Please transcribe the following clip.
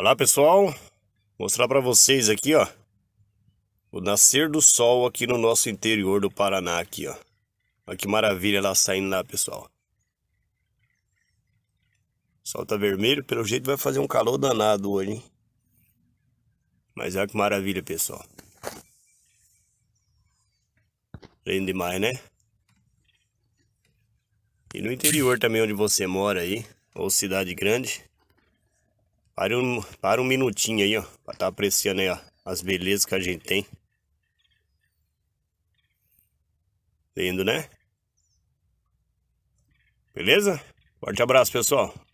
Olá pessoal, Vou mostrar para vocês aqui ó, o nascer do sol aqui no nosso interior do Paraná aqui ó. Olha que maravilha lá saindo lá pessoal. O sol tá vermelho, pelo jeito vai fazer um calor danado hoje, hein? Mas olha que maravilha pessoal. Lindo demais né? E no interior também onde você mora aí, ou cidade grande, para um, para um minutinho aí, ó. Pra tá apreciando aí, ó, as belezas que a gente tem. Lindo, tá né? Beleza? Forte abraço, pessoal.